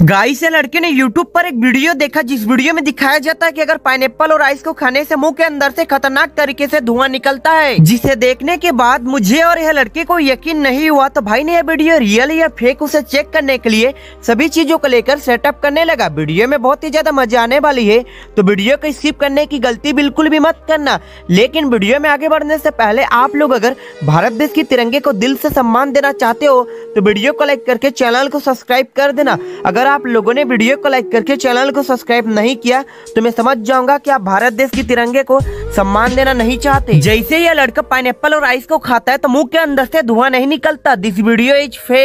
guys से लड़के ने यूट्यूब पर एक वीडियो देखा जिस वीडियो में दिखाया जाता है कि अगर पाइन और आइस को खाने से मुंह के अंदर से खतरनाक तरीके से धुआं निकलता है जिसे देखने के बाद मुझे और यह लड़के को यकीन नहीं हुआ तो भाई ने यह वीडियो रियल या फेक उसे चेक करने के लिए सभी चीजों को लेकर सेटअप करने लगा वीडियो में बहुत ही ज्यादा मजा आने वाली है तो वीडियो को स्किप करने की गलती बिल्कुल भी मत करना लेकिन वीडियो में आगे बढ़ने से पहले आप लोग अगर भारत देश की तिरंगे को दिल से सम्मान देना चाहते हो तो वीडियो को लाइक करके चैनल को सब्सक्राइब कर देना अगर अगर आप लोगों ने वीडियो को लाइक करके चैनल को सब्सक्राइब नहीं किया तो मैं समझ जाऊंगा कि आप भारत देश की तिरंगे को सम्मान देना नहीं चाहते जैसे यह लड़का पाइन और आइस को खाता है तो मुंह के अंदर से धुआं नहीं निकलता दिस वीडियो इज फेक